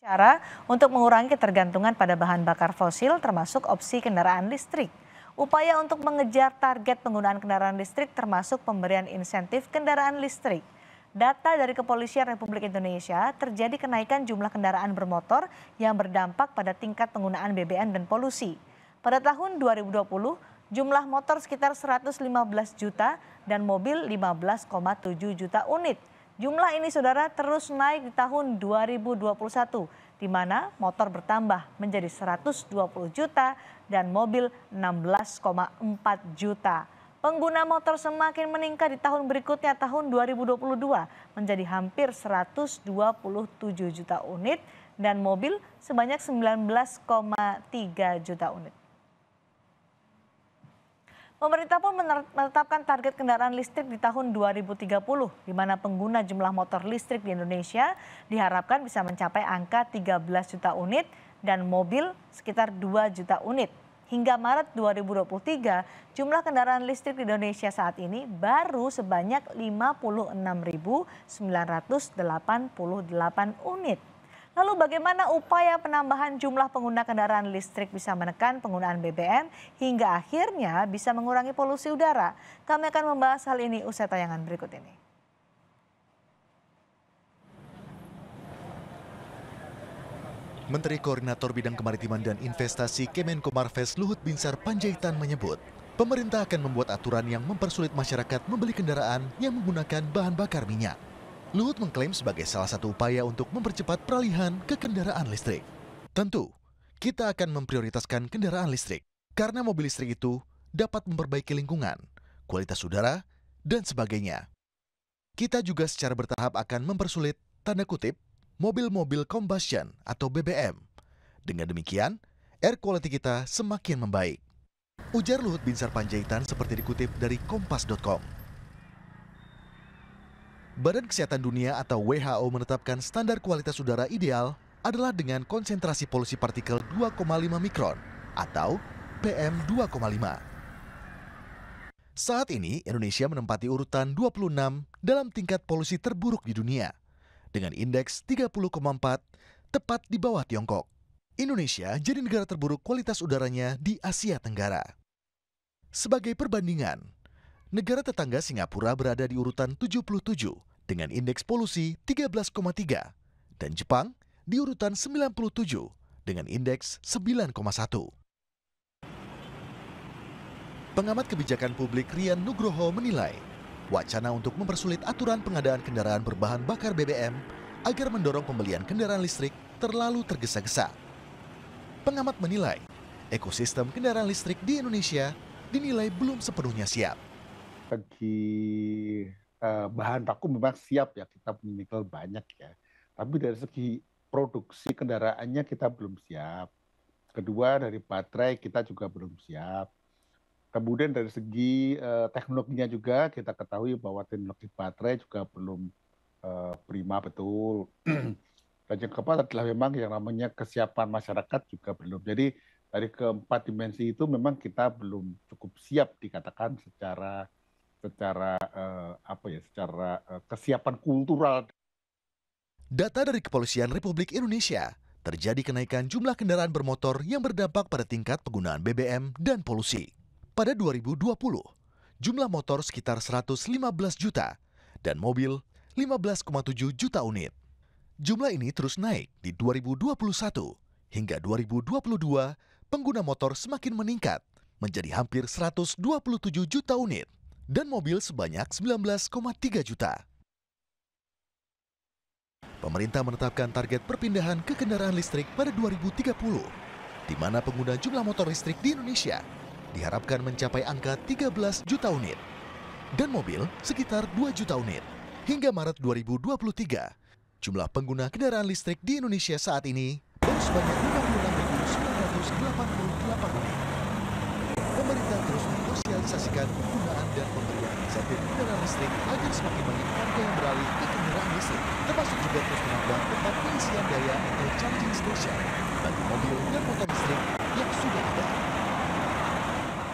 cara untuk mengurangi ketergantungan pada bahan bakar fosil termasuk opsi kendaraan listrik. Upaya untuk mengejar target penggunaan kendaraan listrik termasuk pemberian insentif kendaraan listrik. Data dari Kepolisian Republik Indonesia terjadi kenaikan jumlah kendaraan bermotor yang berdampak pada tingkat penggunaan BBM dan polusi. Pada tahun 2020, jumlah motor sekitar 115 juta dan mobil 15,7 juta unit. Jumlah ini saudara terus naik di tahun 2021 di mana motor bertambah menjadi 120 juta dan mobil 16,4 juta. Pengguna motor semakin meningkat di tahun berikutnya tahun 2022 menjadi hampir 127 juta unit dan mobil sebanyak 19,3 juta unit. Pemerintah pun menetapkan target kendaraan listrik di tahun 2030, di mana pengguna jumlah motor listrik di Indonesia diharapkan bisa mencapai angka 13 juta unit dan mobil sekitar 2 juta unit. Hingga Maret 2023, jumlah kendaraan listrik di Indonesia saat ini baru sebanyak 56.988 unit. Lalu bagaimana upaya penambahan jumlah pengguna kendaraan listrik bisa menekan penggunaan BBM hingga akhirnya bisa mengurangi polusi udara? Kami akan membahas hal ini usai tayangan berikut ini. Menteri Koordinator Bidang Kemaritiman dan Investasi Kemenko Marves Luhut Binsar Panjaitan menyebut, pemerintah akan membuat aturan yang mempersulit masyarakat membeli kendaraan yang menggunakan bahan bakar minyak. Luhut mengklaim sebagai salah satu upaya untuk mempercepat peralihan ke kendaraan listrik. Tentu, kita akan memprioritaskan kendaraan listrik karena mobil listrik itu dapat memperbaiki lingkungan, kualitas udara, dan sebagainya. Kita juga secara bertahap akan mempersulit, tanda kutip, mobil-mobil combustion atau BBM. Dengan demikian, air quality kita semakin membaik. Ujar Luhut Binsar Panjaitan seperti dikutip dari kompas.com. Badan Kesehatan Dunia atau WHO menetapkan standar kualitas udara ideal adalah dengan konsentrasi polusi partikel 2,5 mikron atau PM 2,5. Saat ini, Indonesia menempati urutan 26 dalam tingkat polusi terburuk di dunia, dengan indeks 30,4, tepat di bawah Tiongkok. Indonesia jadi negara terburuk kualitas udaranya di Asia Tenggara. Sebagai perbandingan, negara tetangga Singapura berada di urutan 77 dengan indeks polusi 13,3 dan Jepang di urutan 97 dengan indeks 9,1. Pengamat kebijakan publik Rian Nugroho menilai, wacana untuk mempersulit aturan pengadaan kendaraan berbahan bakar BBM agar mendorong pembelian kendaraan listrik terlalu tergesa-gesa. Pengamat menilai, ekosistem kendaraan listrik di Indonesia dinilai belum sepenuhnya siap. Bagi Eh, bahan baku memang siap ya kita punya nikel banyak ya. Tapi dari segi produksi kendaraannya kita belum siap. Kedua dari baterai kita juga belum siap. Kemudian dari segi uh, teknologinya juga kita ketahui bahwa teknologi baterai juga belum uh, prima betul. Dan yang keempat adalah memang yang namanya kesiapan masyarakat juga belum. Jadi dari keempat dimensi itu memang kita belum cukup siap dikatakan secara secara Eh, apa ya secara eh, kesiapan kultural. Data dari Kepolisian Republik Indonesia terjadi kenaikan jumlah kendaraan bermotor yang berdampak pada tingkat penggunaan BBM dan polusi. Pada 2020, jumlah motor sekitar 115 juta dan mobil 15,7 juta unit. Jumlah ini terus naik di 2021 hingga 2022 pengguna motor semakin meningkat menjadi hampir 127 juta unit dan mobil sebanyak 19,3 juta. Pemerintah menetapkan target perpindahan ke kendaraan listrik pada 2030, di mana pengguna jumlah motor listrik di Indonesia diharapkan mencapai angka 13 juta unit, dan mobil sekitar 2 juta unit. Hingga Maret 2023, jumlah pengguna kendaraan listrik di Indonesia saat ini baru sebanyak 56.988 unit. Pemerintah terus mensosialisasikan penggunaan dan pemberian insentif kendaraan listrik agar semakin banyak warga yang beralih ke kendaraan listrik, termasuk juga terus menambah tempat pengisian daya atau charging station bagi mobil dan motor listrik yang sudah ada.